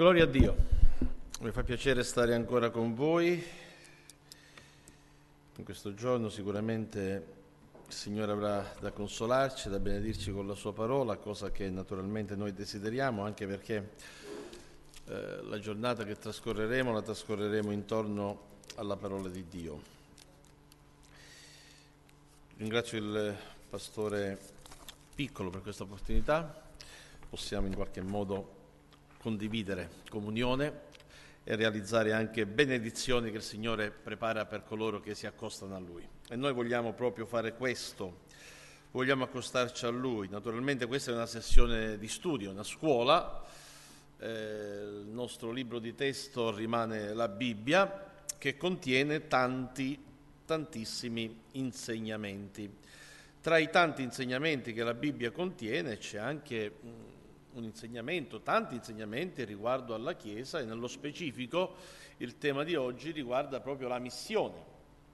Gloria a Dio, mi fa piacere stare ancora con voi. In questo giorno sicuramente il Signore avrà da consolarci, da benedirci con la sua parola, cosa che naturalmente noi desideriamo, anche perché eh, la giornata che trascorreremo la trascorreremo intorno alla parola di Dio. Ringrazio il pastore Piccolo per questa opportunità, possiamo in qualche modo condividere comunione e realizzare anche benedizioni che il Signore prepara per coloro che si accostano a Lui. E noi vogliamo proprio fare questo, vogliamo accostarci a Lui. Naturalmente questa è una sessione di studio, una scuola, eh, il nostro libro di testo rimane la Bibbia che contiene tanti, tantissimi insegnamenti. Tra i tanti insegnamenti che la Bibbia contiene c'è anche mm, un insegnamento, tanti insegnamenti riguardo alla Chiesa e nello specifico il tema di oggi riguarda proprio la missione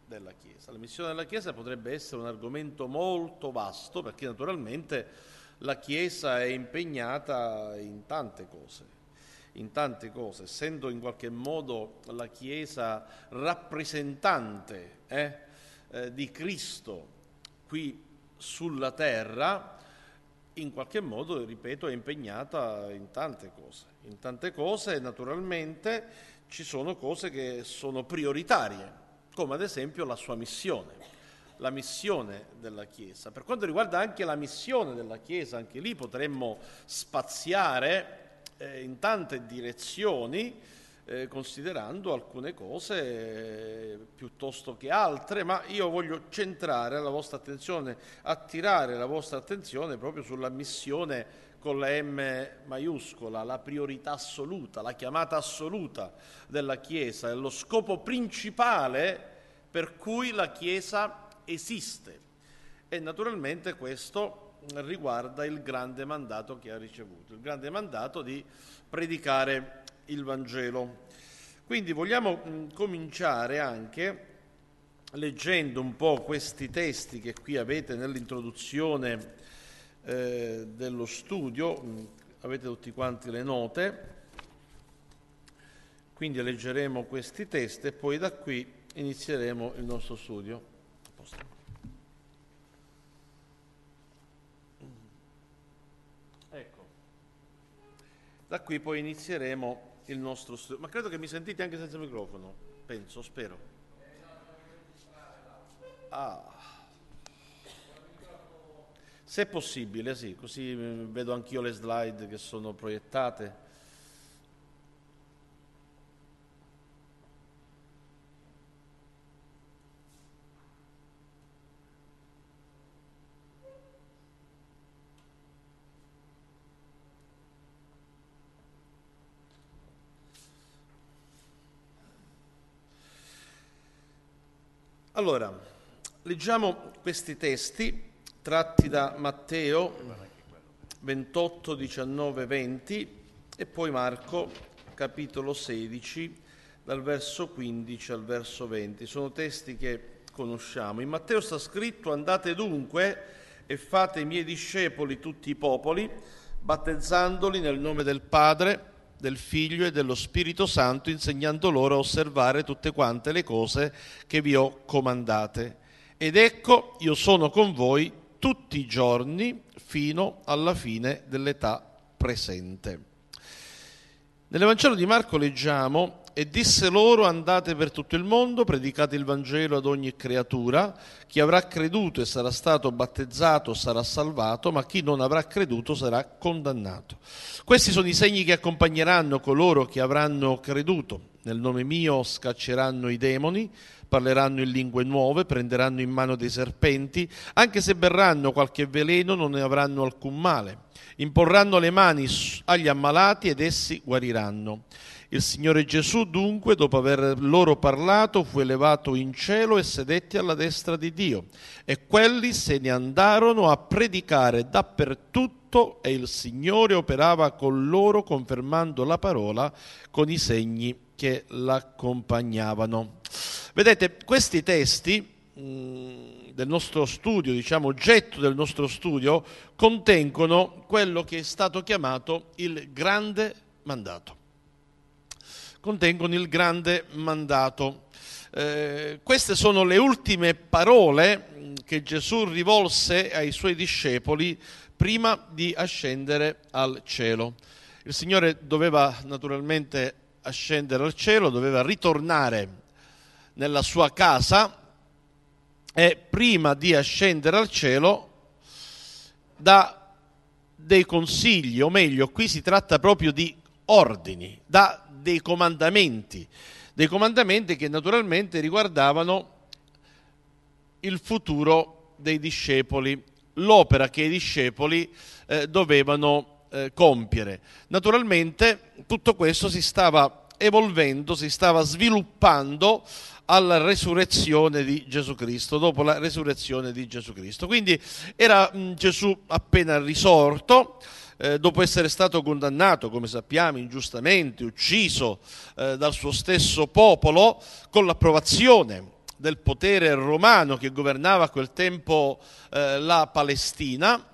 della Chiesa. La missione della Chiesa potrebbe essere un argomento molto vasto perché naturalmente la Chiesa è impegnata in tante cose, in tante cose, essendo in qualche modo la Chiesa rappresentante eh, eh, di Cristo qui sulla terra, in qualche modo, ripeto, è impegnata in tante cose. In tante cose naturalmente ci sono cose che sono prioritarie, come ad esempio la sua missione, la missione della Chiesa. Per quanto riguarda anche la missione della Chiesa, anche lì potremmo spaziare eh, in tante direzioni eh, considerando alcune cose eh, piuttosto che altre, ma io voglio centrare la vostra attenzione, attirare la vostra attenzione proprio sulla missione con la M maiuscola, la priorità assoluta, la chiamata assoluta della Chiesa, è lo scopo principale per cui la Chiesa esiste. E naturalmente questo riguarda il grande mandato che ha ricevuto, il grande mandato di predicare il Vangelo. Quindi vogliamo cominciare anche leggendo un po' questi testi che qui avete nell'introduzione eh, dello studio, avete tutti quanti le note, quindi leggeremo questi testi e poi da qui inizieremo il nostro studio. Ecco, da qui poi inizieremo il nostro studio. Ma credo che mi sentite anche senza microfono, penso, spero. Ah. Se possibile, sì, così eh, vedo anch'io le slide che sono proiettate. Allora, leggiamo questi testi tratti da Matteo 28, 19, 20 e poi Marco capitolo 16 dal verso 15 al verso 20. Sono testi che conosciamo. In Matteo sta scritto andate dunque e fate i miei discepoli tutti i popoli, battezzandoli nel nome del Padre, del Figlio e dello Spirito Santo, insegnando loro a osservare tutte quante le cose che vi ho comandate. Ed ecco, io sono con voi tutti i giorni fino alla fine dell'età presente. Nell'Evangelo di Marco leggiamo e disse loro, andate per tutto il mondo, predicate il Vangelo ad ogni creatura, chi avrà creduto e sarà stato battezzato sarà salvato, ma chi non avrà creduto sarà condannato. Questi sono i segni che accompagneranno coloro che avranno creduto. Nel nome mio scacceranno i demoni, parleranno in lingue nuove, prenderanno in mano dei serpenti, anche se berranno qualche veleno non ne avranno alcun male. Imporranno le mani agli ammalati ed essi guariranno. Il Signore Gesù dunque, dopo aver loro parlato, fu elevato in cielo e sedette alla destra di Dio. E quelli se ne andarono a predicare dappertutto e il Signore operava con loro confermando la parola con i segni che l'accompagnavano. Vedete, questi testi mm, del nostro studio, diciamo oggetto del nostro studio, contengono quello che è stato chiamato il grande mandato contengono il grande mandato. Eh, queste sono le ultime parole che Gesù rivolse ai suoi discepoli prima di ascendere al cielo. Il Signore doveva naturalmente ascendere al cielo, doveva ritornare nella sua casa e prima di ascendere al cielo dà dei consigli, o meglio, qui si tratta proprio di ordini, dà dei comandamenti, dei comandamenti che naturalmente riguardavano il futuro dei discepoli, l'opera che i discepoli eh, dovevano eh, compiere. Naturalmente tutto questo si stava evolvendo, si stava sviluppando alla resurrezione di Gesù Cristo, dopo la resurrezione di Gesù Cristo. Quindi era mh, mm, Gesù appena risorto, eh, dopo essere stato condannato, come sappiamo, ingiustamente, ucciso eh, dal suo stesso popolo, con l'approvazione del potere romano che governava a quel tempo eh, la Palestina,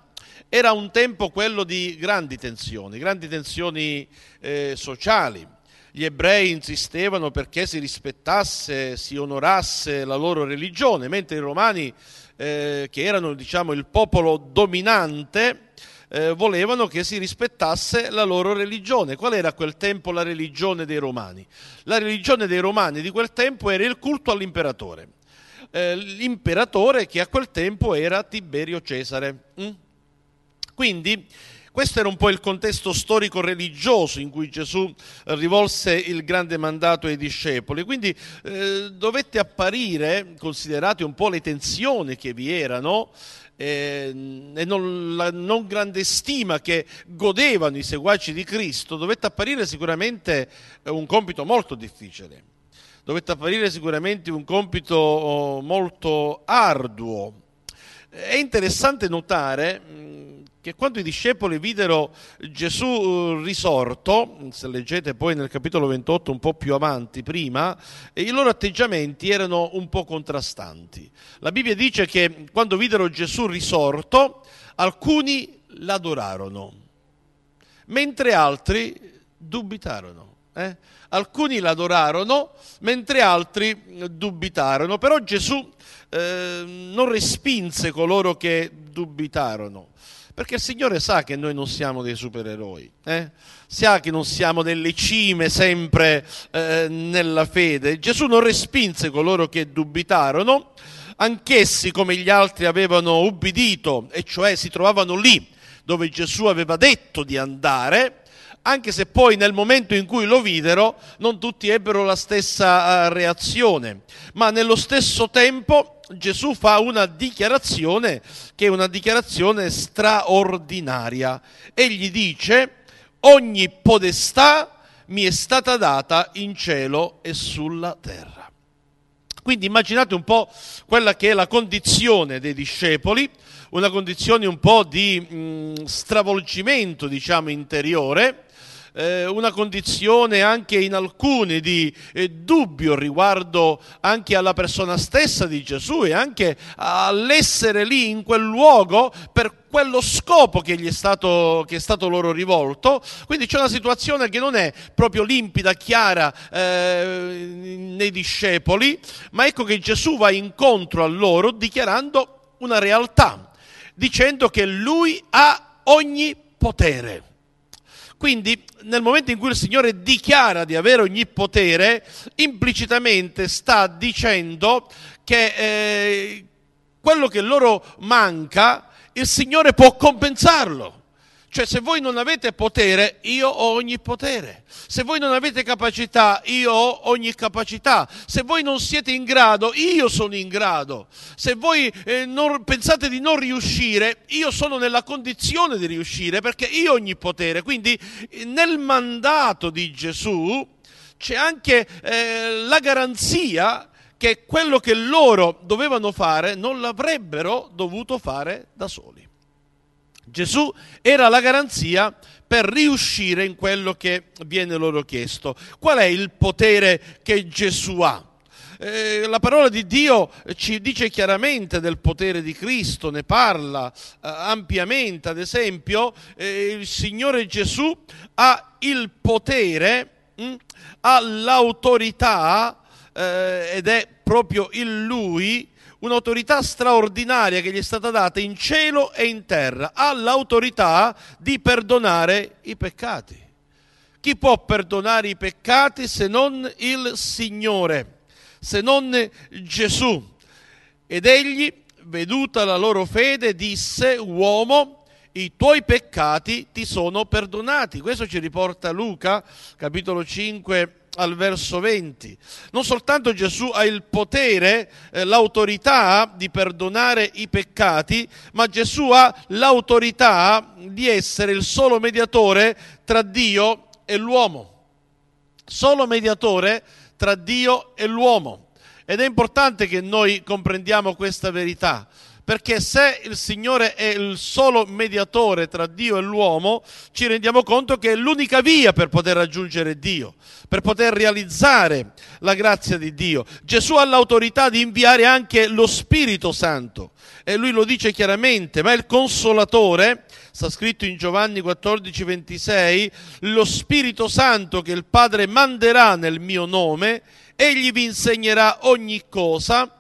era un tempo quello di grandi tensioni, grandi tensioni eh, sociali. Gli ebrei insistevano perché si rispettasse, si onorasse la loro religione, mentre i romani eh, che erano diciamo, il popolo dominante, eh, volevano che si rispettasse la loro religione. Qual era a quel tempo la religione dei romani? La religione dei romani di quel tempo era il culto all'imperatore. Eh, l'imperatore che a quel tempo era Tiberio Cesare. Mm? Quindi questo era un po' il contesto storico-religioso in cui Gesù rivolse il grande mandato ai discepoli. Quindi eh, dovette apparire, considerate un po' le tensioni che vi erano, eh, e non, la non grande stima che godevano i seguaci di Cristo, dovette apparire sicuramente eh, un compito molto difficile, dovette apparire sicuramente un compito oh, molto arduo. È interessante notare mm, che quando i discepoli videro Gesù eh, risorto, se leggete poi nel capitolo 28 un po' più avanti prima, eh, i loro atteggiamenti erano un po' contrastanti. La Bibbia dice che quando videro Gesù risorto, alcuni l'adorarono, mentre altri dubitarono. Eh? Alcuni l'adorarono, mentre altri eh, dubitarono, però Gesù eh, non respinse coloro che dubitarono, perché il Signore sa che noi non siamo dei supereroi, eh? sa che non siamo delle cime sempre eh, nella fede. Gesù non respinse coloro che dubitarono, anch'essi come gli altri avevano ubbidito, e cioè si trovavano lì dove Gesù aveva detto di andare anche se poi nel momento in cui lo videro non tutti ebbero la stessa eh, reazione, ma nello stesso tempo Gesù fa una dichiarazione che è una dichiarazione straordinaria. Egli dice, ogni podestà mi è stata data in cielo e sulla terra. Quindi immaginate un po' quella che è la condizione dei discepoli, una condizione un po' di mh, mm, stravolgimento, diciamo, interiore, eh, una condizione anche in alcuni di eh, dubbio riguardo anche alla persona stessa di Gesù e anche all'essere lì in quel luogo per quello scopo che, gli è stato, che è stato loro rivolto. Quindi c'è una situazione che non è proprio limpida, chiara eh, nei discepoli, ma ecco che Gesù va incontro a loro dichiarando una realtà, dicendo che lui ha ogni potere. Quindi nel momento in cui il Signore dichiara di avere ogni potere, implicitamente sta dicendo che eh, quello che loro manca, il Signore può compensarlo. Cioè se voi non avete potere, io ho ogni potere. Se voi non avete capacità, io ho ogni capacità. Se voi non siete in grado, io sono in grado. Se voi eh, non, pensate di non riuscire, io sono nella condizione di riuscire perché io ho ogni potere. Quindi nel mandato di Gesù c'è anche eh, la garanzia che quello che loro dovevano fare non l'avrebbero dovuto fare da soli. Gesù era la garanzia per riuscire in quello che viene loro chiesto. Qual è il potere che Gesù ha? Eh, la parola di Dio ci dice chiaramente del potere di Cristo, ne parla eh, ampiamente, ad esempio eh, il Signore Gesù ha il potere, hm, ha l'autorità ed è proprio in Lui un'autorità straordinaria che gli è stata data in cielo e in terra, ha l'autorità di perdonare i peccati. Chi può perdonare i peccati se non il Signore, se non Gesù? Ed egli, veduta la loro fede, disse, uomo, i tuoi peccati ti sono perdonati. Questo ci riporta Luca, capitolo 5, al verso 20. Non soltanto Gesù ha il potere, eh, l'autorità di perdonare i peccati, ma Gesù ha l'autorità di essere il solo mediatore tra Dio e l'uomo. Solo mediatore tra Dio e l'uomo. Ed è importante che noi comprendiamo questa verità perché se il Signore è il solo mediatore tra Dio e l'uomo, ci rendiamo conto che è l'unica via per poter raggiungere Dio, per poter realizzare la grazia di Dio. Gesù ha l'autorità di inviare anche lo Spirito Santo e lui lo dice chiaramente, ma il consolatore, sta scritto in Giovanni 14, 26, lo Spirito Santo che il Padre manderà nel mio nome, egli vi insegnerà ogni cosa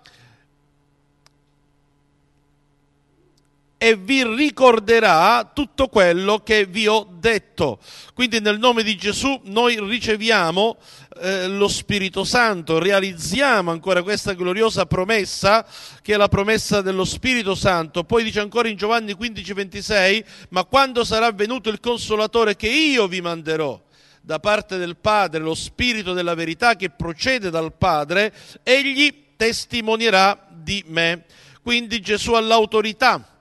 e vi ricorderà tutto quello che vi ho detto. Quindi nel nome di Gesù noi riceviamo eh, lo Spirito Santo, realizziamo ancora questa gloriosa promessa che è la promessa dello Spirito Santo. Poi dice ancora in Giovanni 15, 26, ma quando sarà venuto il consolatore che io vi manderò? da parte del Padre, lo Spirito della verità che procede dal Padre, egli testimonierà di me. Quindi Gesù ha l'autorità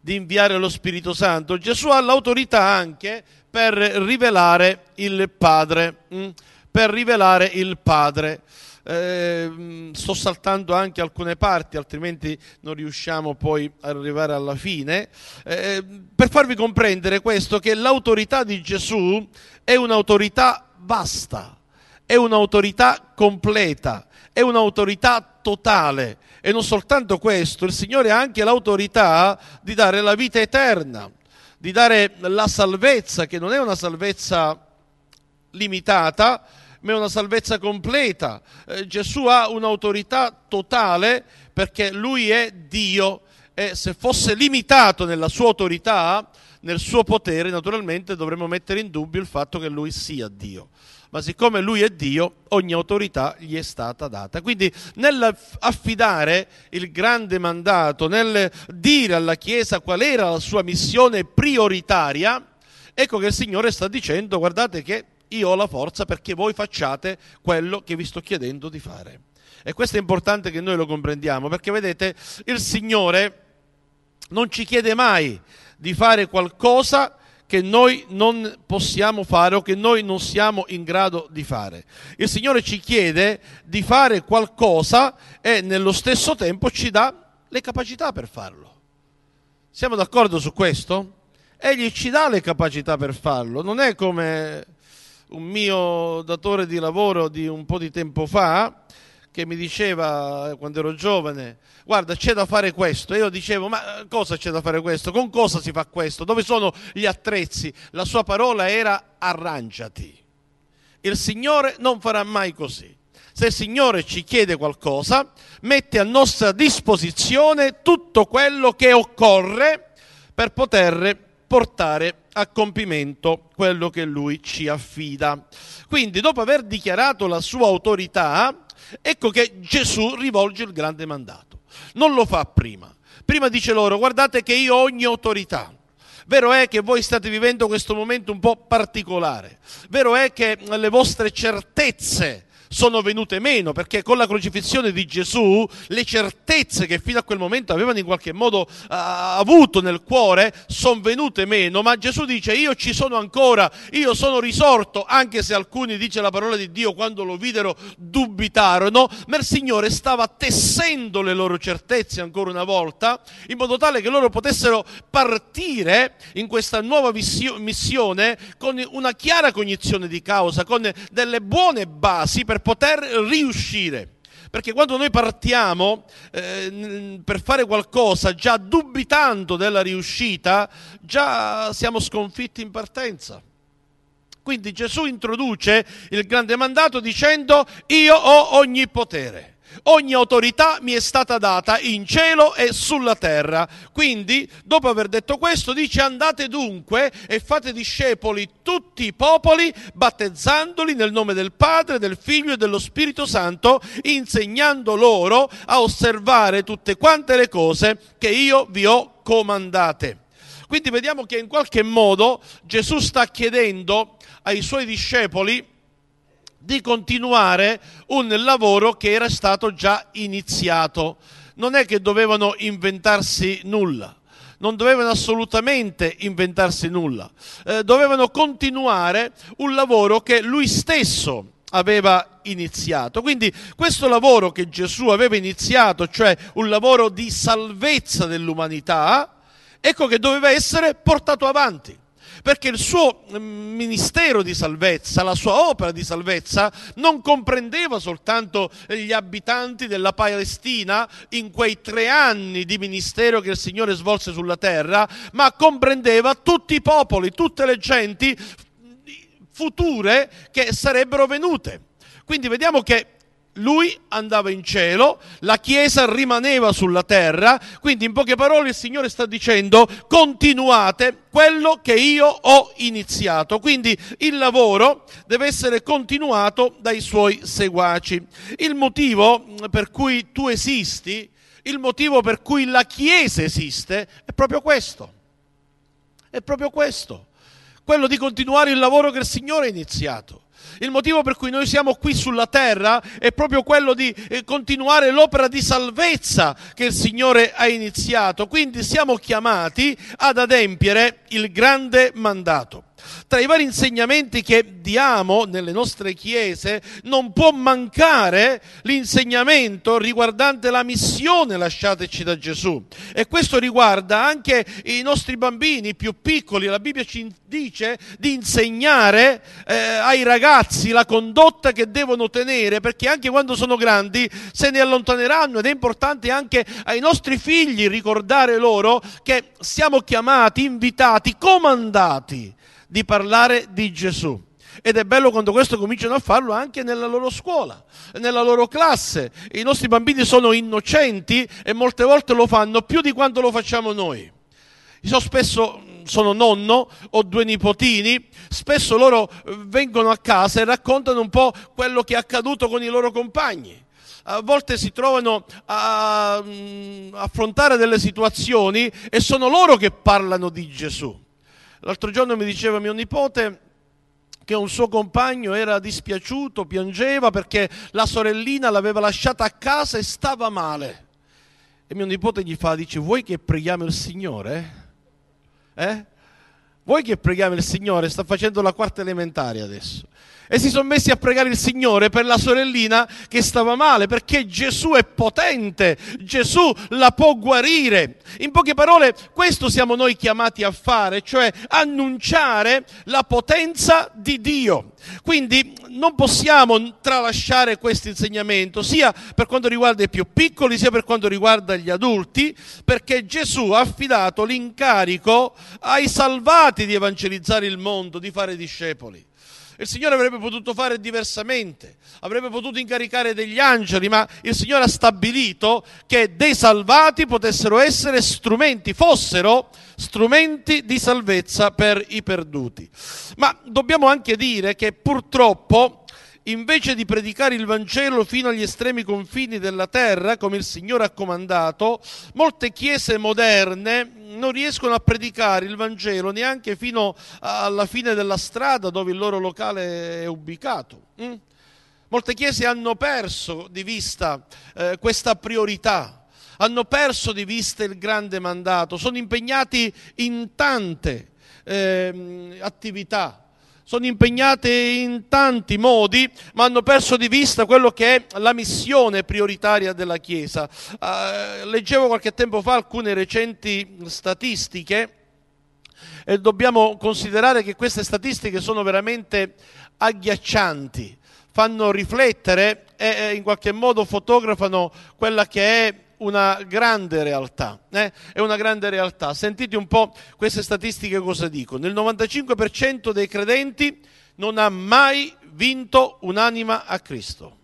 di inviare lo Spirito Santo. Gesù ha l'autorità anche per rivelare il Padre, mm? per rivelare il Padre. Eh, sto saltando anche alcune parti, altrimenti non riusciamo poi ad arrivare alla fine. Eh, per farvi comprendere questo, che l'autorità di Gesù è un'autorità vasta, è un'autorità completa, è un'autorità totale. E non soltanto questo, il Signore ha anche l'autorità di dare la vita eterna, di dare la salvezza, che non è una salvezza limitata, ma è una salvezza completa. Eh, Gesù ha un'autorità totale perché lui è Dio e se fosse limitato nella sua autorità, nel suo potere, naturalmente dovremmo mettere in dubbio il fatto che lui sia Dio ma siccome lui è Dio, ogni autorità gli è stata data. Quindi nell'affidare il grande mandato, nel dire alla Chiesa qual era la sua missione prioritaria, ecco che il Signore sta dicendo guardate che io ho la forza perché voi facciate quello che vi sto chiedendo di fare. E questo è importante che noi lo comprendiamo, perché vedete, il Signore non ci chiede mai di fare qualcosa che noi non possiamo fare o che noi non siamo in grado di fare. Il Signore ci chiede di fare qualcosa e nello stesso tempo ci dà le capacità per farlo. Siamo d'accordo su questo? Egli ci dà le capacità per farlo, non è come un mio datore di lavoro di un po' di tempo fa che mi diceva quando ero giovane, guarda c'è da fare questo, e io dicevo ma eh, cosa c'è da fare questo, con cosa si fa questo, dove sono gli attrezzi? La sua parola era arrangiati, il Signore non farà mai così. Se il Signore ci chiede qualcosa, mette a nostra disposizione tutto quello che occorre per poter portare a compimento quello che Lui ci affida. Quindi dopo aver dichiarato la sua autorità, Ecco che Gesù rivolge il grande mandato. Non lo fa prima. Prima dice loro, guardate che io ho ogni autorità. Vero è che voi state vivendo questo momento un po' particolare. Vero è che le vostre certezze sono venute meno, perché con la crocifissione di Gesù le certezze che fino a quel momento avevano in qualche modo uh, avuto nel cuore sono venute meno, ma Gesù dice io ci sono ancora, io sono risorto, anche se alcuni, dice la parola di Dio, quando lo videro dubitarono, ma il Signore stava tessendo le loro certezze ancora una volta, in modo tale che loro potessero partire in questa nuova missione con una chiara cognizione di causa, con delle buone basi per per poter riuscire. Perché quando noi partiamo eh, per fare qualcosa già dubitando della riuscita, già siamo sconfitti in partenza. Quindi Gesù introduce il grande mandato dicendo io ho ogni potere. Ogni autorità mi è stata data in cielo e sulla terra. Quindi, dopo aver detto questo, dice andate dunque e fate discepoli tutti i popoli, battezzandoli nel nome del Padre, del Figlio e dello Spirito Santo, insegnando loro a osservare tutte quante le cose che io vi ho comandate. Quindi vediamo che in qualche modo Gesù sta chiedendo ai suoi discepoli di continuare un lavoro che era stato già iniziato. Non è che dovevano inventarsi nulla, non dovevano assolutamente inventarsi nulla, eh, dovevano continuare un lavoro che lui stesso aveva iniziato. Quindi questo lavoro che Gesù aveva iniziato, cioè un lavoro di salvezza dell'umanità, ecco che doveva essere portato avanti perché il suo mm, ministero di salvezza, la sua opera di salvezza non comprendeva soltanto eh, gli abitanti della Palestina in quei tre anni di ministero che il Signore svolse sulla terra, ma comprendeva tutti i popoli, tutte le genti mm, future che sarebbero venute. Quindi vediamo che lui andava in cielo, la Chiesa rimaneva sulla terra, quindi in poche parole il Signore sta dicendo continuate quello che io ho iniziato, quindi il lavoro deve essere continuato dai suoi seguaci. Il motivo per cui tu esisti, il motivo per cui la Chiesa esiste è proprio questo, è proprio questo, quello di continuare il lavoro che il Signore ha iniziato. Il motivo per cui noi siamo qui sulla terra è proprio quello di eh, continuare l'opera di salvezza che il Signore ha iniziato. Quindi siamo chiamati ad adempiere il grande mandato. Tra i vari insegnamenti che diamo nelle nostre chiese non può mancare l'insegnamento riguardante la missione lasciateci da Gesù. E questo riguarda anche i nostri bambini più piccoli. La Bibbia ci dice di insegnare eh, ai ragazzi la condotta che devono tenere perché anche quando sono grandi se ne allontaneranno ed è importante anche ai nostri figli ricordare loro che siamo chiamati, invitati, comandati di parlare di Gesù. Ed è bello quando questo cominciano a farlo anche nella loro scuola, nella loro classe. I nostri bambini sono innocenti e molte volte lo fanno più di quanto lo facciamo noi. Io spesso sono nonno, ho due nipotini, spesso loro vengono a casa e raccontano un po' quello che è accaduto con i loro compagni a volte si trovano a mm, affrontare delle situazioni e sono loro che parlano di Gesù. L'altro giorno mi diceva mio nipote che un suo compagno era dispiaciuto, piangeva perché la sorellina l'aveva lasciata a casa e stava male. E mio nipote gli fa, dice, vuoi che preghiamo il Signore? Eh? Voi che preghiamo il Signore, sta facendo la quarta elementare adesso e si sono messi a pregare il Signore per la sorellina che stava male, perché Gesù è potente, Gesù la può guarire. In poche parole, questo siamo noi chiamati a fare, cioè annunciare la potenza di Dio. Quindi non possiamo tralasciare questo insegnamento, sia per quanto riguarda i più piccoli, sia per quanto riguarda gli adulti, perché Gesù ha affidato l'incarico ai salvati di evangelizzare il mondo, di fare discepoli. Il Signore avrebbe potuto fare diversamente, avrebbe potuto incaricare degli angeli, ma il Signore ha stabilito che dei salvati potessero essere strumenti, fossero strumenti di salvezza per i perduti. Ma dobbiamo anche dire che purtroppo invece di predicare il Vangelo fino agli estremi confini della terra, come il Signore ha comandato, molte chiese moderne non riescono a predicare il Vangelo neanche fino alla fine della strada dove il loro locale è ubicato. Mm? Molte chiese hanno perso di vista eh, questa priorità hanno perso di vista il grande mandato, sono impegnati in tante eh, attività sono impegnate in tanti modi, ma hanno perso di vista quello che è la missione prioritaria della Chiesa. Eh, leggevo qualche tempo fa alcune recenti statistiche e dobbiamo considerare che queste statistiche sono veramente agghiaccianti, fanno riflettere e eh, in qualche modo fotografano quella che è una grande realtà, eh? è una grande realtà. Sentite un po' queste statistiche cosa dicono. Il 95% dei credenti non ha mai vinto un'anima a Cristo.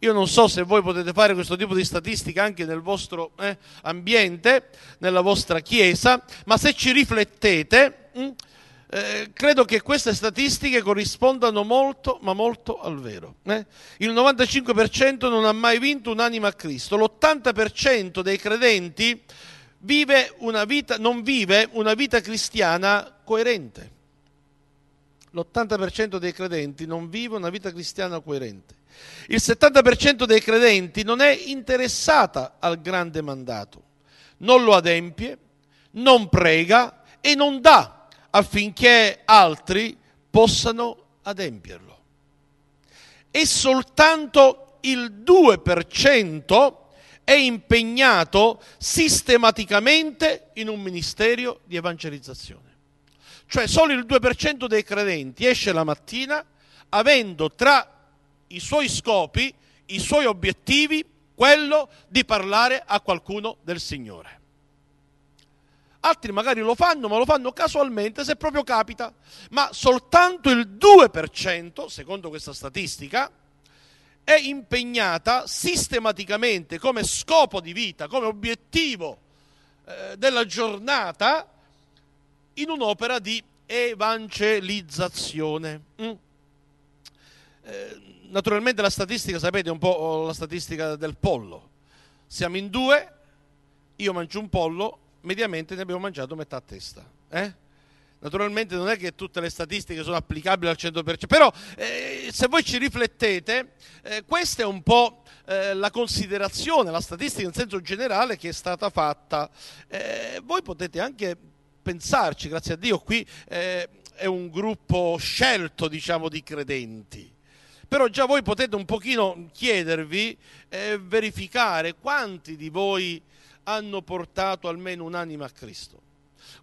Io non so se voi potete fare questo tipo di statistica anche nel vostro eh, ambiente, nella vostra chiesa, ma se ci riflettete... Mh, hm, eh, credo che queste statistiche corrispondano molto, ma molto al vero. Eh? Il 95% non ha mai vinto un'anima a Cristo, l'80% dei credenti vive vita, non vive una vita cristiana coerente. L'80% dei credenti non vive una vita cristiana coerente. Il 70% dei credenti non è interessata al grande mandato, non lo adempie, non prega e non dà affinché altri possano adempierlo. E soltanto il 2% è impegnato sistematicamente in un ministero di evangelizzazione. Cioè solo il 2% dei credenti esce la mattina avendo tra i suoi scopi, i suoi obiettivi, quello di parlare a qualcuno del Signore altri magari lo fanno, ma lo fanno casualmente se proprio capita, ma soltanto il 2%, secondo questa statistica, è impegnata sistematicamente come scopo di vita, come obiettivo eh, della giornata in un'opera di evangelizzazione. Mm. Eh, naturalmente la statistica, sapete, è un po' la statistica del pollo. Siamo in due, io mangio un pollo, mediamente ne abbiamo mangiato metà a testa. Eh? Naturalmente non è che tutte le statistiche sono applicabili al 100%, però eh, se voi ci riflettete, eh, questa è un po' eh, la considerazione, la statistica in senso generale che è stata fatta. Eh, voi potete anche pensarci, grazie a Dio, qui eh, è un gruppo scelto, diciamo, di credenti. Però già voi potete un pochino chiedervi, verificare quanti di voi hanno portato almeno un'anima a Cristo.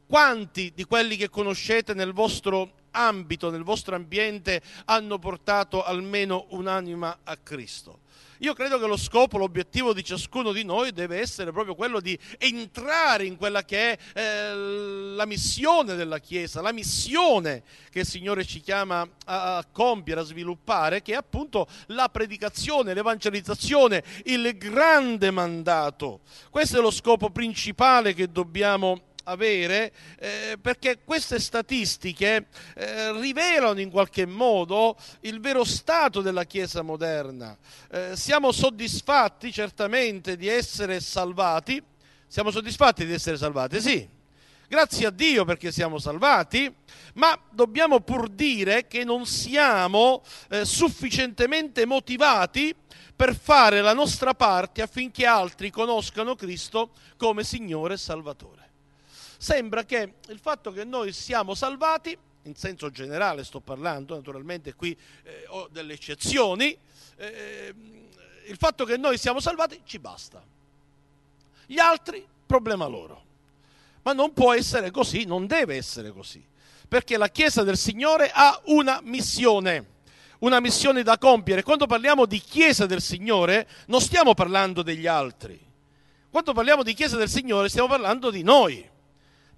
Quanti di quelli che conoscete nel vostro ambito, nel vostro ambiente, hanno portato almeno un'anima a Cristo? Io credo che lo scopo, l'obiettivo di ciascuno di noi deve essere proprio quello di entrare in quella che è eh, la missione della Chiesa, la missione che il Signore ci chiama a, compiere, a sviluppare, che è appunto la predicazione, l'evangelizzazione, il grande mandato. Questo è lo scopo principale che dobbiamo avere, eh, perché queste statistiche eh, rivelano in qualche modo il vero stato della Chiesa moderna. Eh, siamo soddisfatti certamente di essere salvati, siamo soddisfatti di essere salvati, sì. Grazie a Dio perché siamo salvati, ma dobbiamo pur dire che non siamo eh, sufficientemente motivati per fare la nostra parte affinché altri conoscano Cristo come Signore e Salvatore sembra che il fatto che noi siamo salvati, in senso generale sto parlando, naturalmente qui eh, ho delle eccezioni, eh, il fatto che noi siamo salvati ci basta. Gli altri, problema loro. Ma non può essere così, non deve essere così, perché la Chiesa del Signore ha una missione una missione da compiere. Quando parliamo di Chiesa del Signore, non stiamo parlando degli altri. Quando parliamo di Chiesa del Signore, stiamo parlando di noi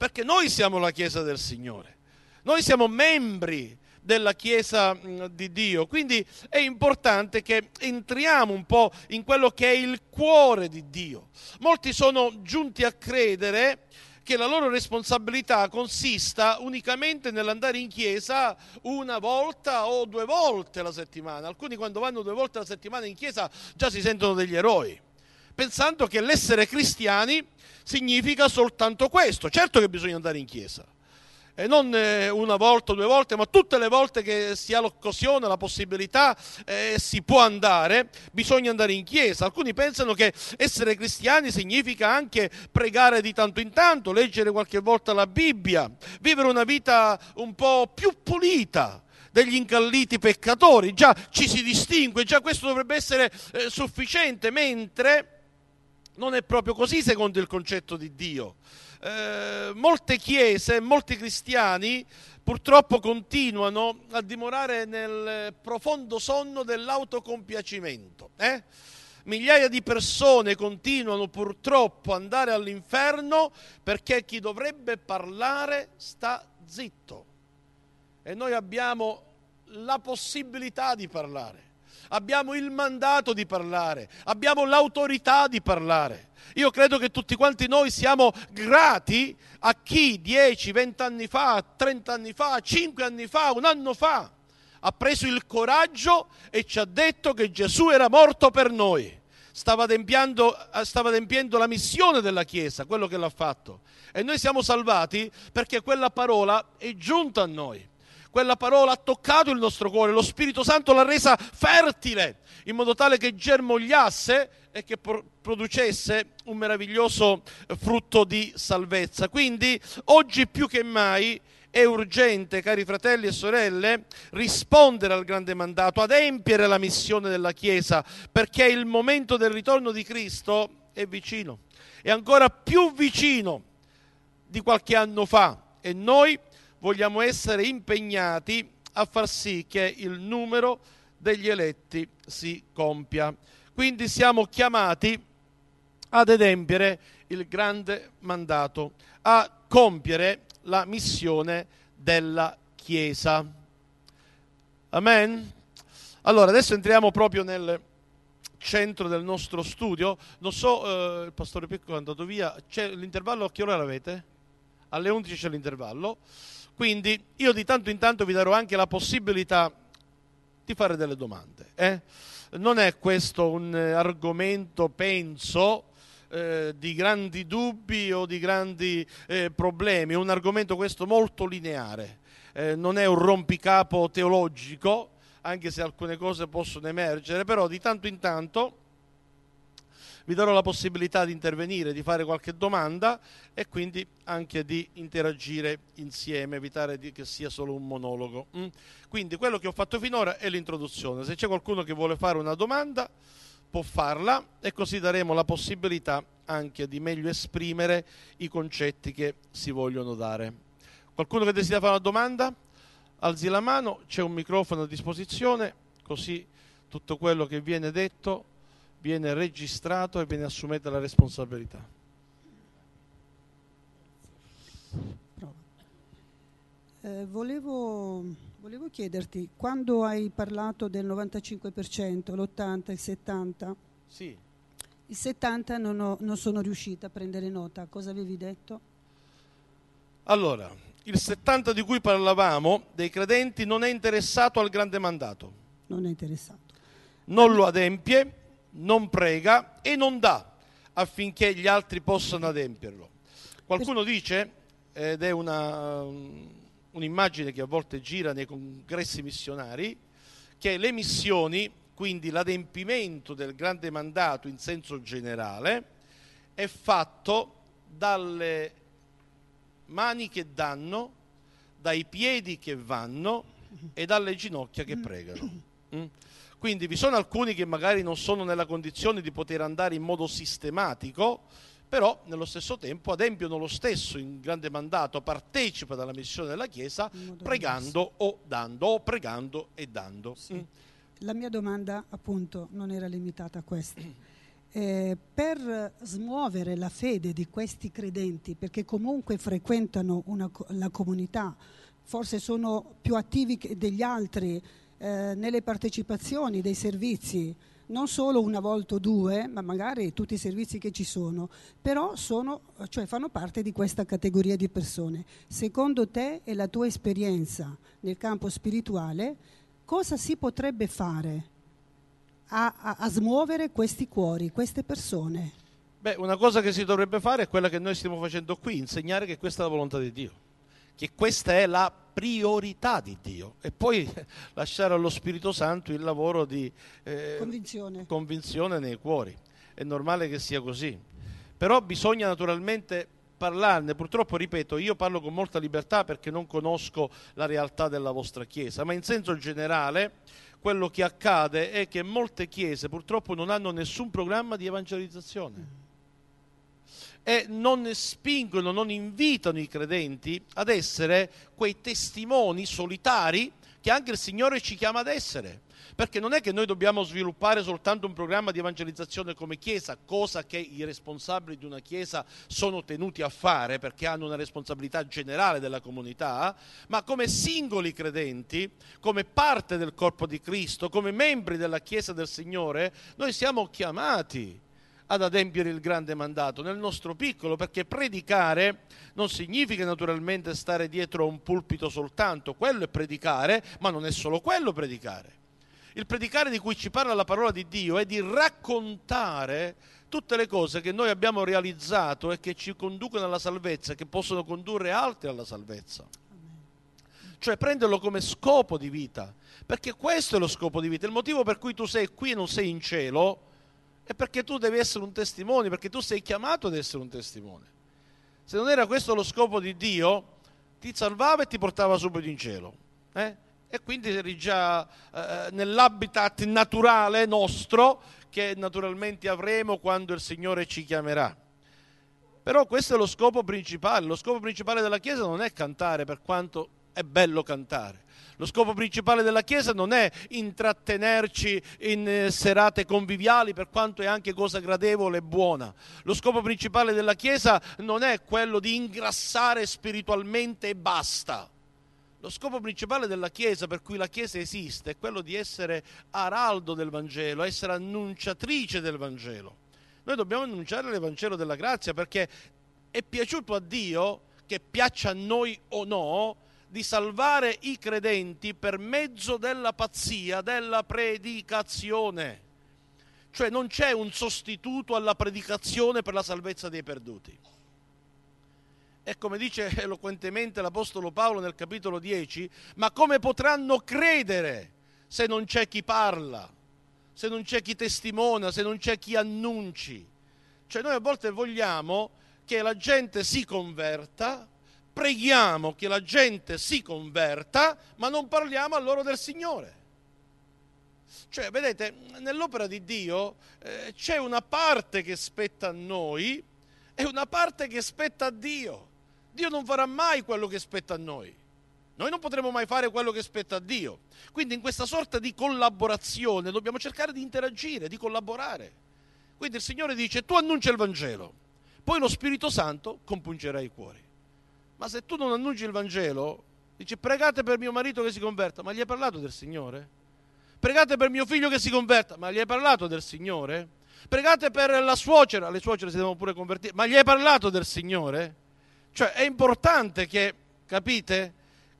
perché noi siamo la Chiesa del Signore, noi siamo membri della Chiesa mm, di Dio. Quindi è importante che entriamo un po' in quello che è il cuore di Dio. Molti sono giunti a credere che la loro responsabilità consista unicamente nell'andare in chiesa una volta o due volte la settimana. Alcuni quando vanno due volte la settimana in chiesa già si sentono degli eroi pensando che l'essere cristiani significa soltanto questo. Certo che bisogna andare in chiesa, e non eh, una volta o due volte, ma tutte le volte che si ha l'occasione, la possibilità, eh, si può andare, bisogna andare in chiesa. Alcuni pensano che essere cristiani significa anche pregare di tanto in tanto, leggere qualche volta la Bibbia, vivere una vita un po' più pulita degli incalliti peccatori, già ci si distingue, già questo dovrebbe essere eh, sufficiente, mentre non è proprio così secondo il concetto di Dio. Eh, molte chiese, molti cristiani purtroppo continuano a dimorare nel profondo sonno dell'autocompiacimento. Eh? Migliaia di persone continuano purtroppo ad andare all'inferno perché chi dovrebbe parlare sta zitto. E noi abbiamo la possibilità di parlare abbiamo il mandato di parlare, abbiamo l'autorità di parlare. Io credo che tutti quanti noi siamo grati a chi 10, 20 anni fa, 30 anni fa, 5 anni fa, un anno fa ha preso il coraggio e ci ha detto che Gesù era morto per noi. Stava adempiendo, eh, stava adempiendo la missione della Chiesa, quello che l'ha fatto. E noi siamo salvati perché quella parola è giunta a noi. Quella parola ha toccato il nostro cuore, lo Spirito Santo l'ha resa fertile in modo tale che germogliasse e che producesse un meraviglioso eh, frutto di salvezza. Quindi oggi più che mai è urgente, cari fratelli e sorelle, rispondere al grande mandato, adempiere la missione della Chiesa, perché il momento del ritorno di Cristo è vicino, è ancora più vicino di qualche anno fa e noi vogliamo essere impegnati a far sì che il numero degli eletti si compia. Quindi siamo chiamati ad adempiere il grande mandato, a compiere la missione della Chiesa. Amen. Allora, adesso entriamo proprio nel centro del nostro studio. Non so, eh, il pastore Picco è andato via, c'è l'intervallo, a che ora l'avete? Alle 11 c'è l'intervallo. Quindi io di tanto in tanto vi darò anche la possibilità di fare delle domande. Eh? Non è questo un eh, argomento, penso, eh, di grandi dubbi o di grandi eh, problemi, è un argomento questo molto lineare, eh. non è un rompicapo teologico, anche se alcune cose possono emergere, però di tanto in tanto vi darò la possibilità di intervenire, di fare qualche domanda e quindi anche di interagire insieme, evitare che sia solo un monologo. Mm? Quindi quello che ho fatto finora è l'introduzione. Se c'è qualcuno che vuole fare una domanda può farla e così daremo la possibilità anche di meglio esprimere i concetti che si vogliono dare. Qualcuno che desidera fare una domanda? Alzi la mano, c'è un microfono a disposizione, così tutto quello che viene detto viene registrato e viene assumete la responsabilità. Eh, volevo, volevo, chiederti, quando hai parlato del 95%, l'80, il 70%, sì. il 70% non, ho, non sono riuscita a prendere nota, cosa avevi detto? Allora, il 70 di cui parlavamo dei credenti non è interessato al grande mandato. Non è interessato. Non lo adempie non prega e non dà affinché gli altri possano adempierlo. Qualcuno dice, ed è una, um, un'immagine che a volte gira nei congressi missionari, che le missioni, quindi l'adempimento del grande mandato in senso generale, è fatto dalle mani che danno, dai piedi che vanno e dalle ginocchia che pregano. Mm? Quindi vi sono alcuni che magari non sono nella condizione di poter andare in modo sistematico, però nello stesso tempo adempiono lo stesso in grande mandato, partecipano alla missione della Chiesa pregando o dando, o pregando e dando. Sì. Mm. La mia domanda appunto non era limitata a questo. Eh, per smuovere la fede di questi credenti, perché comunque frequentano una, la comunità, forse sono più attivi degli altri, eh, nelle partecipazioni dei servizi, non solo una volta o due, ma magari tutti i servizi che ci sono, però sono, cioè fanno parte di questa categoria di persone. Secondo te e la tua esperienza nel campo spirituale, cosa si potrebbe fare a, a, a smuovere questi cuori, queste persone? Beh, una cosa che si dovrebbe fare è quella che noi stiamo facendo qui, insegnare che questa è la volontà di Dio, che questa è la priorità di Dio e poi lasciare allo Spirito Santo il lavoro di eh, convinzione. convinzione nei cuori. È normale che sia così, però bisogna naturalmente parlarne. Purtroppo, ripeto, io parlo con molta libertà perché non conosco la realtà della vostra Chiesa, ma in senso generale quello che accade è che molte Chiese purtroppo non hanno nessun programma di evangelizzazione e non spingono, non invitano i credenti ad essere quei testimoni solitari che anche il Signore ci chiama ad essere. Perché non è che noi dobbiamo sviluppare soltanto un programma di evangelizzazione come Chiesa, cosa che i responsabili di una Chiesa sono tenuti a fare perché hanno una responsabilità generale della comunità, ma come singoli credenti, come parte del corpo di Cristo, come membri della Chiesa del Signore, noi siamo chiamati ad adempiere il grande mandato nel nostro piccolo, perché predicare non significa naturalmente stare dietro a un pulpito soltanto, quello è predicare, ma non è solo quello predicare. Il predicare di cui ci parla la parola di Dio è di raccontare tutte le cose che noi abbiamo realizzato e che ci conducono alla salvezza, che possono condurre altri alla salvezza. Cioè prenderlo come scopo di vita, perché questo è lo scopo di vita. Il motivo per cui tu sei qui e non sei in cielo è perché tu devi essere un testimone, perché tu sei chiamato ad essere un testimone. Se non era questo lo scopo di Dio, ti salvava e ti portava subito in cielo. Eh? E quindi eri già eh, nell'habitat naturale nostro che naturalmente avremo quando il Signore ci chiamerà. Però questo è lo scopo principale. Lo scopo principale della Chiesa non è cantare, per quanto è bello cantare. Lo scopo principale della Chiesa non è intrattenerci in eh, serate conviviali per quanto è anche cosa gradevole e buona. Lo scopo principale della Chiesa non è quello di ingrassare spiritualmente e basta. Lo scopo principale della Chiesa, per cui la Chiesa esiste, è quello di essere araldo del Vangelo, essere annunciatrice del Vangelo. Noi dobbiamo annunciare l'Evangelo della grazia perché è piaciuto a Dio, che piaccia a noi o no, di salvare i credenti per mezzo della pazzia, della predicazione. Cioè non c'è un sostituto alla predicazione per la salvezza dei perduti. E come dice eloquentemente l'Apostolo Paolo nel capitolo 10, ma come potranno credere se non c'è chi parla, se non c'è chi testimona, se non c'è chi annunci? Cioè noi a volte vogliamo che la gente si converta, preghiamo che la gente si converta, ma non parliamo a loro del Signore. Cioè, vedete, nell'opera di Dio eh, c'è una parte che spetta a noi e una parte che spetta a Dio. Dio non farà mai quello che spetta a noi. Noi non potremo mai fare quello che spetta a Dio. Quindi in questa sorta di collaborazione dobbiamo cercare di interagire, di collaborare. Quindi il Signore dice, tu annuncia il Vangelo, poi lo Spirito Santo compungerà i cuori. Ma se tu non annunci il Vangelo, dici pregate per mio marito che si converta, ma gli hai parlato del Signore? Pregate per mio figlio che si converta, ma gli hai parlato del Signore? Pregate per la suocera, le suocere si devono pure convertire, ma gli hai parlato del Signore? Cioè è importante che, capite,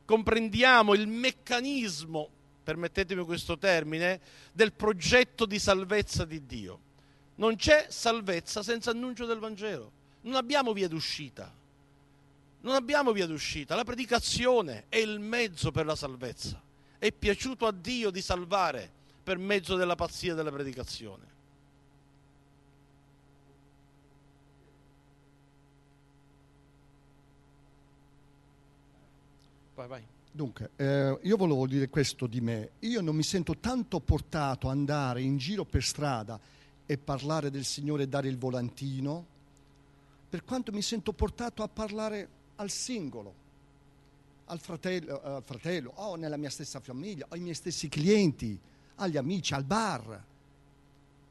comprendiamo il meccanismo, permettetemi questo termine, del progetto di salvezza di Dio. Non c'è salvezza senza annuncio del Vangelo. Non abbiamo via d'uscita. Non abbiamo via d'uscita, la predicazione è il mezzo per la salvezza. È piaciuto a Dio di salvare per mezzo della pazzia della predicazione. Vai, vai. Dunque, eh, io volevo dire questo di me. Io non mi sento tanto portato ad andare in giro per strada e parlare del Signore e dare il volantino, per quanto mi sento portato a parlare al singolo, al fratello, eh, al fratello, o nella mia stessa famiglia, o ai miei stessi clienti, agli amici, al bar.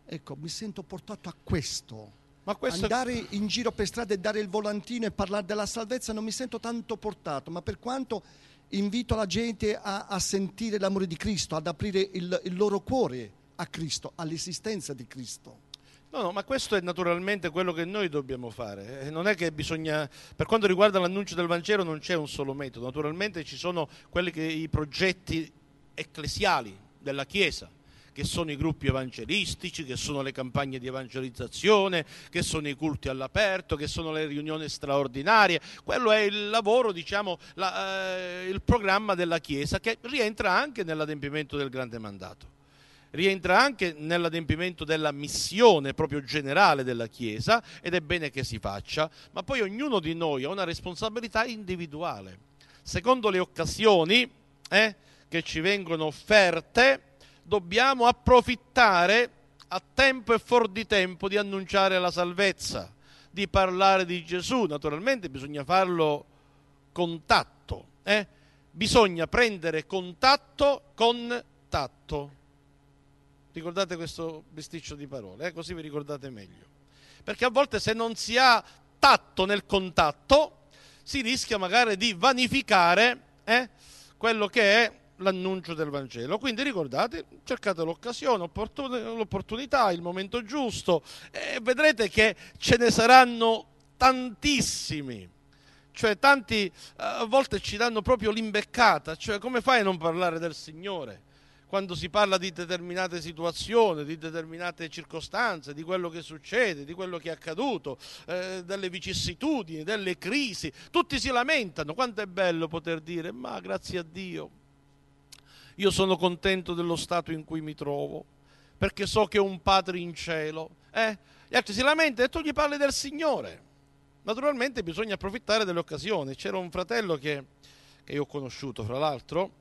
Ecco, mi sento portato a questo. Ma questo... Andare in giro per strada e dare il volantino e parlare della salvezza non mi sento tanto portato, ma per quanto invito la gente a, a sentire l'amore di Cristo, ad aprire il, il loro cuore a Cristo, all'esistenza di Cristo. No, no, ma questo è naturalmente quello che noi dobbiamo fare. Eh, non è che bisogna. Per quanto riguarda l'annuncio del Vangelo non c'è un solo metodo. Naturalmente ci sono quelli che i progetti ecclesiali della Chiesa, che sono i gruppi evangelistici, che sono le campagne di evangelizzazione, che sono i culti all'aperto, che sono le riunioni straordinarie. Quello è il lavoro, diciamo, la, eh, il programma della Chiesa che rientra anche nell'adempimento del grande mandato rientra anche nell'adempimento della missione proprio generale della Chiesa ed è bene che si faccia, ma poi ognuno di noi ha una responsabilità individuale. Secondo le occasioni eh, che ci vengono offerte, dobbiamo approfittare a tempo e fuori di tempo di annunciare la salvezza, di parlare di Gesù. Naturalmente bisogna farlo con tatto, eh? bisogna prendere contatto con tatto. Ricordate questo besticcio di parole, eh? così vi ricordate meglio. Perché a volte se non si ha tatto nel contatto, si rischia magari di vanificare eh, quello che è l'annuncio del Vangelo. Quindi ricordate, cercate l'occasione, l'opportunità, il momento giusto e vedrete che ce ne saranno tantissimi. Cioè tanti eh, a volte ci danno proprio l'imbeccata, cioè come fai a non parlare del Signore? quando si parla di determinate situazioni, di determinate circostanze, di quello che succede, di quello che è accaduto, eh, delle vicissitudini, delle crisi, tutti si lamentano. Quanto è bello poter dire, ma grazie a Dio, io sono contento dello stato in cui mi trovo, perché so che ho un padre in cielo. Eh? Gli altri si lamentano e tu gli parli del Signore. Naturalmente bisogna approfittare delle occasioni. C'era un fratello che, che io ho conosciuto, fra l'altro,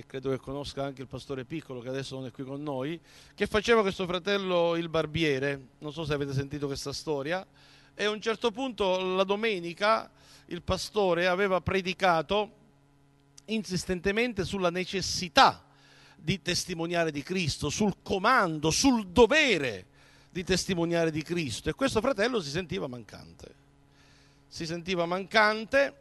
e credo che conosca anche il pastore Piccolo che adesso non è qui con noi, che faceva questo fratello il barbiere, non so se avete sentito questa storia, e a un certo punto la domenica il pastore aveva predicato insistentemente sulla necessità di testimoniare di Cristo, sul comando, sul dovere di testimoniare di Cristo e questo fratello si sentiva mancante. Si sentiva mancante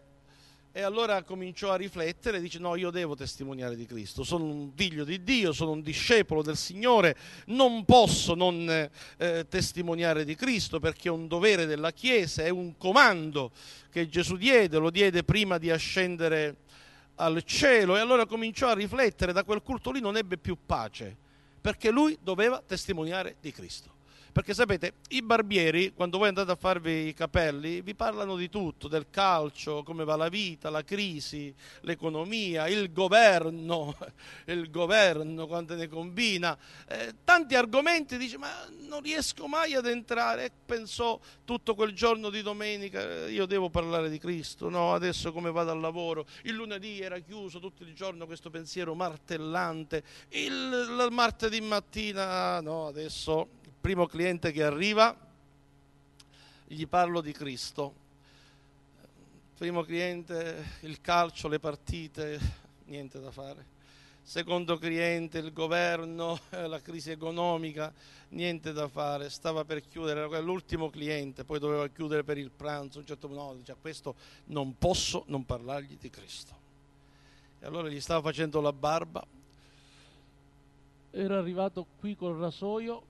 e allora cominciò a riflettere, dice no, io devo testimoniare di Cristo, sono un figlio di Dio, sono un discepolo del Signore, non posso non eh, testimoniare di Cristo perché è un dovere della Chiesa, è un comando che Gesù diede, lo diede prima di ascendere al cielo e allora cominciò a riflettere, da quel culto lì non ebbe più pace perché lui doveva testimoniare di Cristo. Perché sapete, i barbieri, quando voi andate a farvi i capelli, vi parlano di tutto, del calcio, come va la vita, la crisi, l'economia, il governo, il governo, quante ne combina, eh, tanti argomenti, dice ma non riesco mai ad entrare. E pensò tutto quel giorno di domenica, eh, io devo parlare di Cristo, no, adesso come vado al lavoro, il lunedì era chiuso tutto il giorno questo pensiero martellante, il, il martedì mattina, ah, no, adesso primo cliente che arriva gli parlo di Cristo. Primo cliente, il calcio, le partite, niente da fare. Secondo cliente, il governo, la crisi economica, niente da fare. Stava per chiudere, era l'ultimo cliente, poi doveva chiudere per il pranzo. A un certo punto, dice a questo non posso non parlargli di Cristo. E allora gli stava facendo la barba. Era arrivato qui col rasoio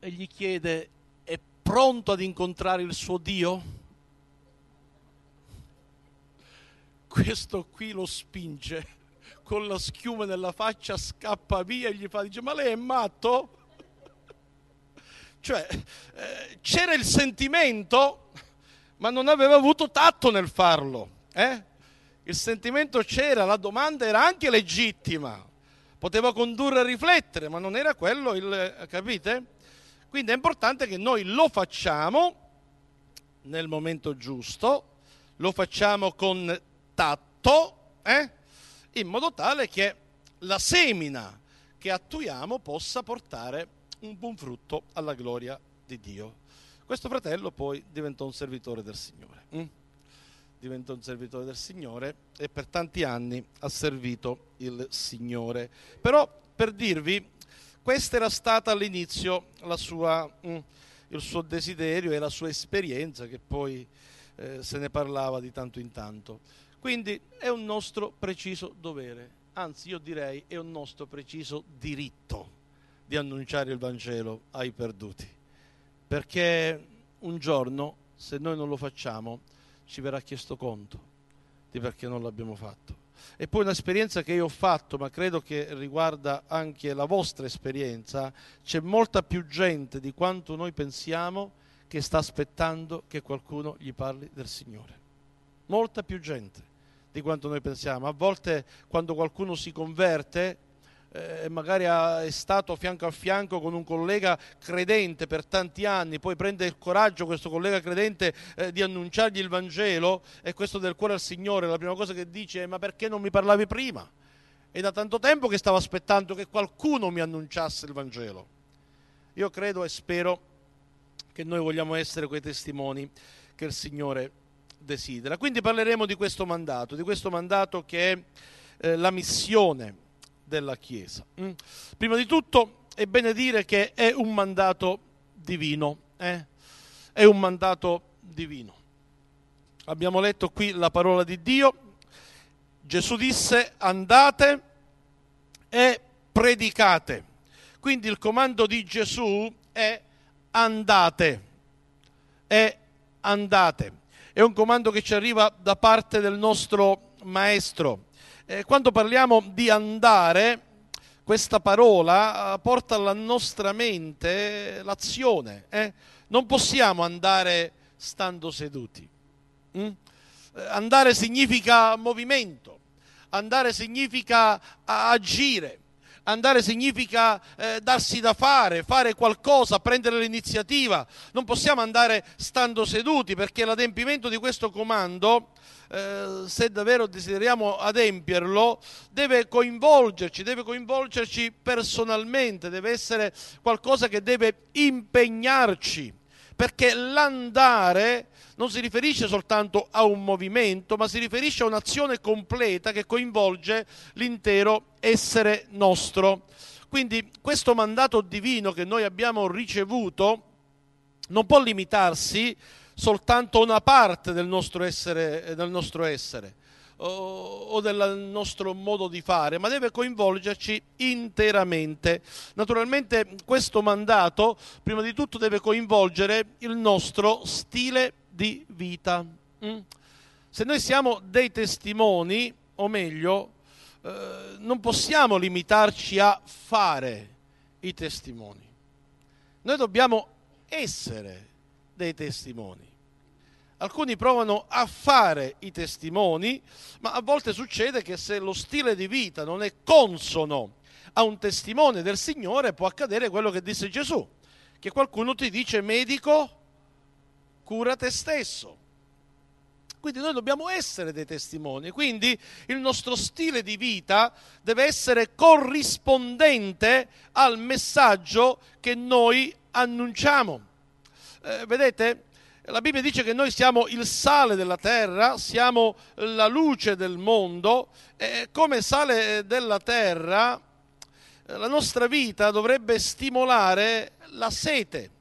e gli chiede, è pronto ad incontrare il suo Dio? Questo qui lo spinge con la schiuma nella faccia, scappa via e gli fa, dice, ma lei è matto? Cioè, eh, c'era il sentimento, ma non aveva avuto tatto nel farlo. Eh? Il sentimento c'era, la domanda era anche legittima, poteva condurre a riflettere, ma non era quello il... capite? Quindi è importante che noi lo facciamo nel momento giusto, lo facciamo con tatto, eh? in modo tale che la semina che attuiamo possa portare un buon frutto alla gloria di Dio. Questo fratello poi diventò un servitore del Signore. Mm? diventò un servitore del Signore e per tanti anni ha servito il Signore. Però per dirvi questo era stato all'inizio sua, mm, il suo desiderio e la sua esperienza che poi eh, se ne parlava di tanto in tanto. Quindi è un nostro preciso dovere, anzi io direi è un nostro preciso diritto di annunciare il Vangelo ai perduti, perché un giorno se noi non lo facciamo ci verrà chiesto conto di perché non l'abbiamo fatto. E poi un'esperienza che io ho fatto, ma credo che riguarda anche la vostra esperienza, c'è molta più gente di quanto noi pensiamo che sta aspettando che qualcuno gli parli del Signore. Molta più gente di quanto noi pensiamo. A volte quando qualcuno si converte, eh, magari è stato fianco a fianco con un collega credente per tanti anni, poi prende il coraggio questo collega credente eh, di annunciargli il Vangelo e questo del cuore al Signore, la prima cosa che dice è ma perché non mi parlavi prima? È da tanto tempo che stavo aspettando che qualcuno mi annunciasse il Vangelo. Io credo e spero che noi vogliamo essere quei testimoni che il Signore desidera. Quindi parleremo di questo mandato, di questo mandato che è eh, la missione della Chiesa. Mm. Prima di tutto è bene dire che è un mandato divino, eh? è un mandato divino. Abbiamo letto qui la parola di Dio, Gesù disse andate e predicate. Quindi il comando di Gesù è andate, è andate. È un comando che ci arriva da parte del nostro Maestro eh, quando parliamo di andare, questa parola eh, porta alla nostra mente l'azione. Eh? Non possiamo andare stando seduti. Mm? Eh, andare significa movimento, andare significa agire. Andare significa eh, darsi da fare, fare qualcosa, prendere l'iniziativa. Non possiamo andare stando seduti perché l'adempimento di questo comando, eh, se davvero desideriamo adempierlo, deve coinvolgerci, deve coinvolgerci personalmente, deve essere qualcosa che deve impegnarci. Perché l'andare non si riferisce soltanto a un movimento, ma si riferisce a un'azione completa che coinvolge l'intero essere nostro. Quindi questo mandato divino che noi abbiamo ricevuto non può limitarsi soltanto a una parte del nostro essere, eh, del nostro essere o del nostro modo di fare, ma deve coinvolgerci interamente. Naturalmente questo mandato prima di tutto deve coinvolgere il nostro stile di vita. Mm. Se noi siamo dei testimoni, o meglio, eh, non possiamo limitarci a fare i testimoni. Noi dobbiamo essere dei testimoni. Alcuni provano a fare i testimoni, ma a volte succede che se lo stile di vita non è consono a un testimone del Signore può accadere quello che disse Gesù, che qualcuno ti dice medico, cura te stesso. Quindi noi dobbiamo essere dei testimoni, quindi il nostro stile di vita deve essere corrispondente al messaggio che noi annunciamo. Eh, vedete, la Bibbia dice che noi siamo il sale della terra, siamo la luce del mondo e come sale della terra eh, la nostra vita dovrebbe stimolare la sete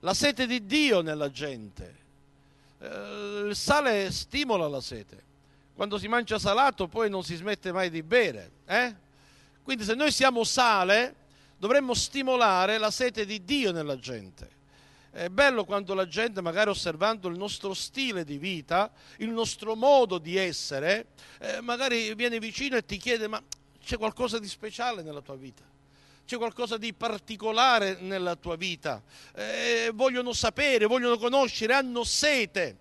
la sete di Dio nella gente. Eh, il sale stimola la sete. Quando si mangia salato poi non si smette mai di bere. Eh? Quindi se noi siamo sale dovremmo stimolare la sete di Dio nella gente. È bello quando la gente, magari osservando il nostro stile di vita, il nostro modo di essere, eh, magari viene vicino e ti chiede ma c'è qualcosa di speciale nella tua vita? c'è qualcosa di particolare nella tua vita, eh, vogliono sapere, vogliono conoscere, hanno sete.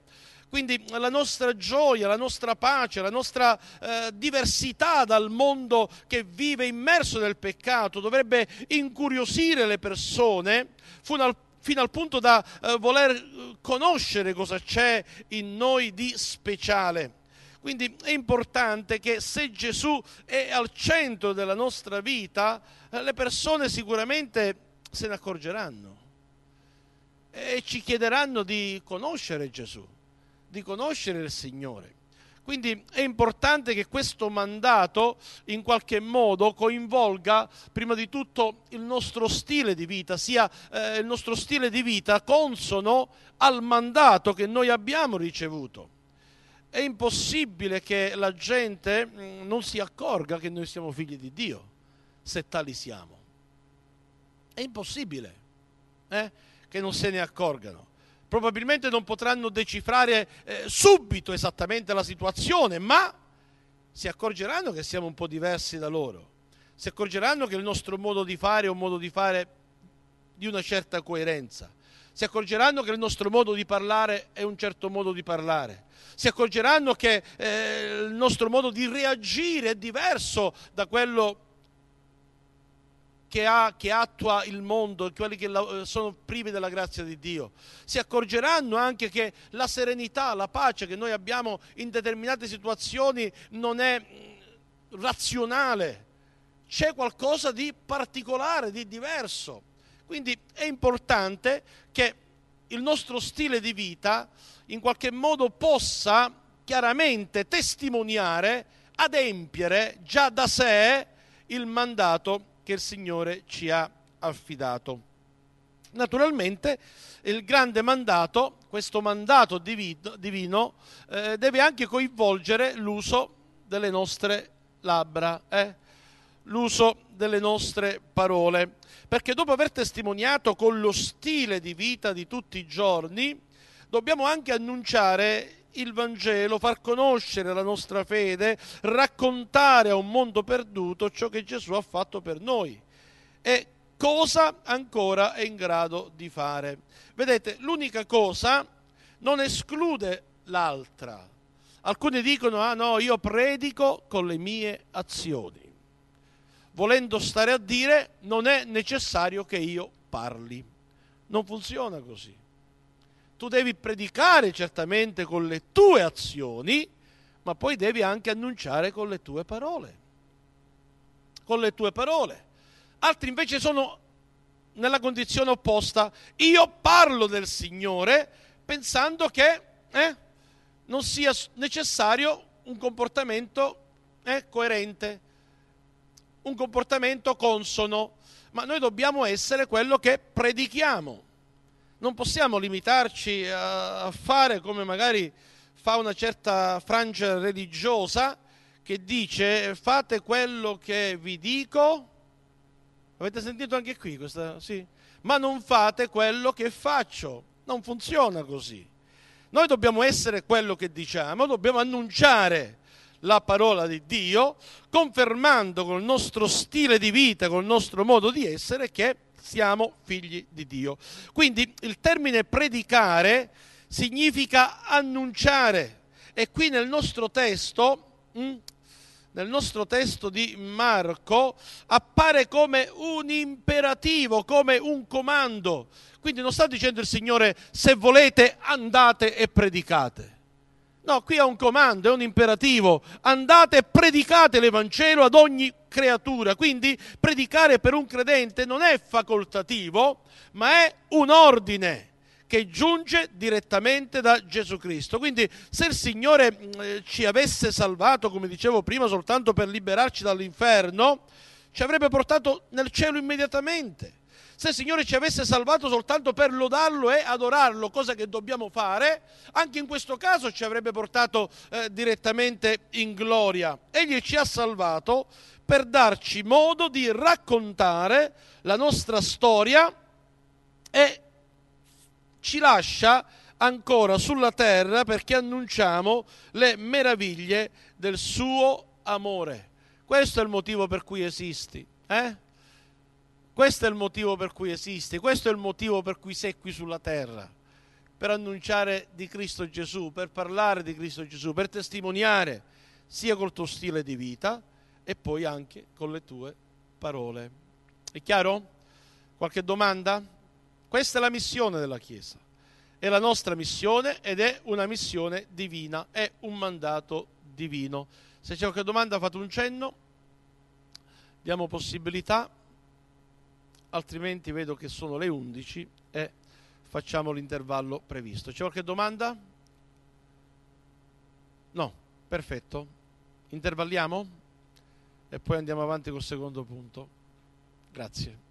Quindi la nostra gioia, la nostra pace, la nostra eh, diversità dal mondo che vive immerso nel peccato dovrebbe incuriosire le persone fino al, fino al punto da eh, voler eh, conoscere cosa c'è in noi di speciale. Quindi è importante che se Gesù è al centro della nostra vita, eh, le persone sicuramente se ne accorgeranno e ci chiederanno di conoscere Gesù, di conoscere il Signore. Quindi è importante che questo mandato in qualche modo coinvolga prima di tutto il nostro stile di vita, sia eh, il nostro stile di vita consono al mandato che noi abbiamo ricevuto è impossibile che la gente mm, non si accorga che noi siamo figli di Dio, se tali siamo. È impossibile eh, che non se ne accorgano. Probabilmente non potranno decifrare eh, subito esattamente la situazione, ma si accorgeranno che siamo un po' diversi da loro. Si accorgeranno che il nostro modo di fare è un modo di fare di una certa coerenza si accorgeranno che il nostro modo di parlare è un certo modo di parlare, si accorgeranno che eh, il nostro modo di reagire è diverso da quello che, ha, che attua il mondo, quelli che la, eh, sono privi della grazia di Dio. Si accorgeranno anche che la serenità, la pace che noi abbiamo in determinate situazioni non è mm, razionale, c'è qualcosa di particolare, di diverso quindi è importante che il nostro stile di vita in qualche modo possa chiaramente testimoniare, adempiere già da sé il mandato che il Signore ci ha affidato. Naturalmente il grande mandato, questo mandato divino, eh, deve anche coinvolgere l'uso delle nostre labbra. Eh? l'uso delle nostre parole, perché dopo aver testimoniato con lo stile di vita di tutti i giorni, dobbiamo anche annunciare il Vangelo, far conoscere la nostra fede, raccontare a un mondo perduto ciò che Gesù ha fatto per noi e cosa ancora è in grado di fare. Vedete, l'unica cosa non esclude l'altra. Alcuni dicono, ah no, io predico con le mie azioni volendo stare a dire non è necessario che io parli. Non funziona così. Tu devi predicare certamente con le tue azioni, ma poi devi anche annunciare con le tue parole. Con le tue parole. Altri invece sono nella condizione opposta. Io parlo del Signore pensando che eh, non sia necessario un comportamento eh, coerente, un comportamento consono, ma noi dobbiamo essere quello che predichiamo. Non possiamo limitarci a fare come magari fa una certa frangia religiosa che dice fate quello che vi dico. Avete sentito anche qui questa? Sì. Ma non fate quello che faccio. Non funziona così. Noi dobbiamo essere quello che diciamo, dobbiamo annunciare la parola di Dio, confermando col nostro stile di vita, col nostro modo di essere che siamo figli di Dio. Quindi il termine predicare significa annunciare e qui nel nostro testo mm, nel nostro testo di Marco appare come un imperativo, come un comando. Quindi non sta dicendo il Signore se volete andate e predicate. No, qui è un comando, è un imperativo. Andate e predicate l'Evangelo ad ogni creatura. Quindi predicare per un credente non è facoltativo, ma è un ordine che giunge direttamente da Gesù Cristo. Quindi se il Signore mm, eh, ci avesse salvato, come dicevo prima, soltanto per liberarci dall'inferno, ci avrebbe portato nel cielo immediatamente se il Signore ci avesse salvato soltanto per lodarlo e adorarlo, cosa che dobbiamo fare, anche in questo caso ci avrebbe portato eh, direttamente in gloria. Egli ci ha salvato per darci modo di raccontare la nostra storia e ci lascia ancora sulla terra perché annunciamo le meraviglie del suo amore. Questo è il motivo per cui esisti. Eh? Questo è il motivo per cui esisti, questo è il motivo per cui sei qui sulla terra, per annunciare di Cristo Gesù, per parlare di Cristo Gesù, per testimoniare sia col tuo stile di vita e poi anche con le tue parole. È chiaro? Qualche domanda? Questa è la missione della Chiesa, è la nostra missione ed è una missione divina, è un mandato divino. Se c'è qualche domanda fate un cenno, diamo possibilità altrimenti vedo che sono le 11 e facciamo l'intervallo previsto. C'è qualche domanda? No, perfetto. Intervalliamo e poi andiamo avanti col secondo punto. Grazie.